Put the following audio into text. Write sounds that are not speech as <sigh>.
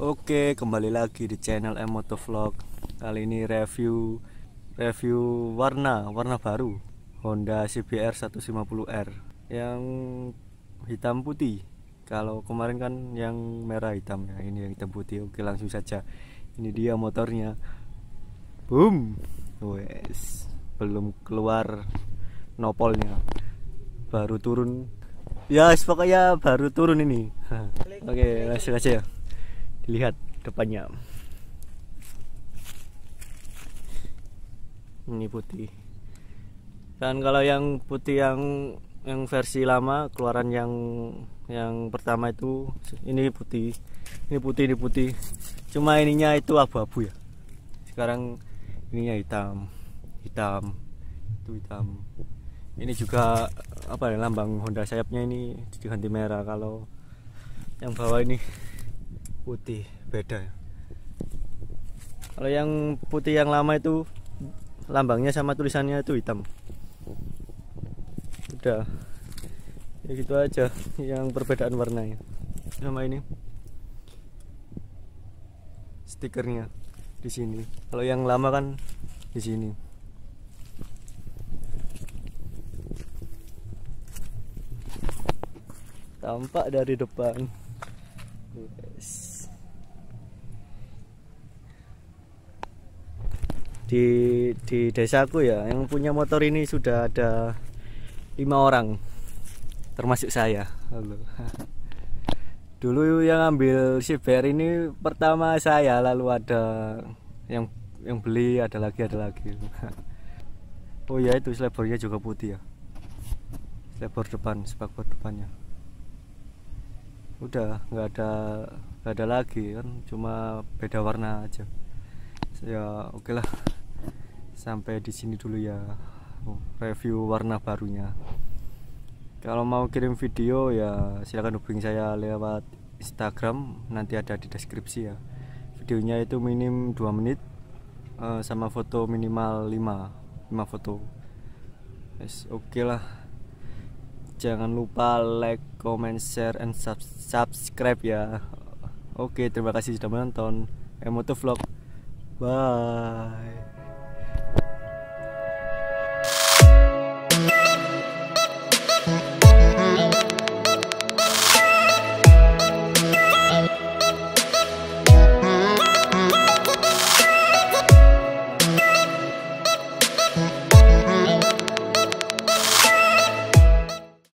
Oke, kembali lagi di channel Emoto Vlog. Kali ini review review warna, warna baru Honda CBR 150R yang hitam putih. Kalau kemarin kan yang merah hitam ya, ini yang hitam putih. Oke, langsung saja. Ini dia motornya. Boom. Wes, belum keluar nopolnya. Baru turun. Ya, yes, pokoknya baru turun ini. <laughs> Oke, langsung aja ya lihat depannya ini putih dan kalau yang putih yang yang versi lama keluaran yang yang pertama itu ini putih ini putih ini putih cuma ininya itu abu-abu ya sekarang ininya hitam hitam itu hitam ini juga apa ya lambang Honda sayapnya ini diganti merah kalau yang bawah ini putih beda kalau yang putih yang lama itu lambangnya sama tulisannya itu hitam udah ya gitu aja yang perbedaan warnanya sama ini stikernya di sini kalau yang lama kan di sini tampak dari depan di di desaku ya yang punya motor ini sudah ada lima orang termasuk saya Halo. <laughs> dulu yang ambil CBR ini pertama saya lalu ada yang yang beli ada lagi ada lagi <laughs> oh ya itu selebornya juga putih ya selebor depan spakbor depannya udah nggak ada nggak ada lagi kan cuma beda warna aja ya oke okay lah sampai di sini dulu ya review warna barunya kalau mau kirim video ya silahkan hubungi saya lewat Instagram nanti ada di deskripsi ya videonya itu minim 2 menit eh, sama foto minimal 5 5 foto yes, oke okay lah jangan lupa like, comment, share, and sub subscribe ya. Oke, terima kasih sudah menonton. Emoto Vlog. Bye.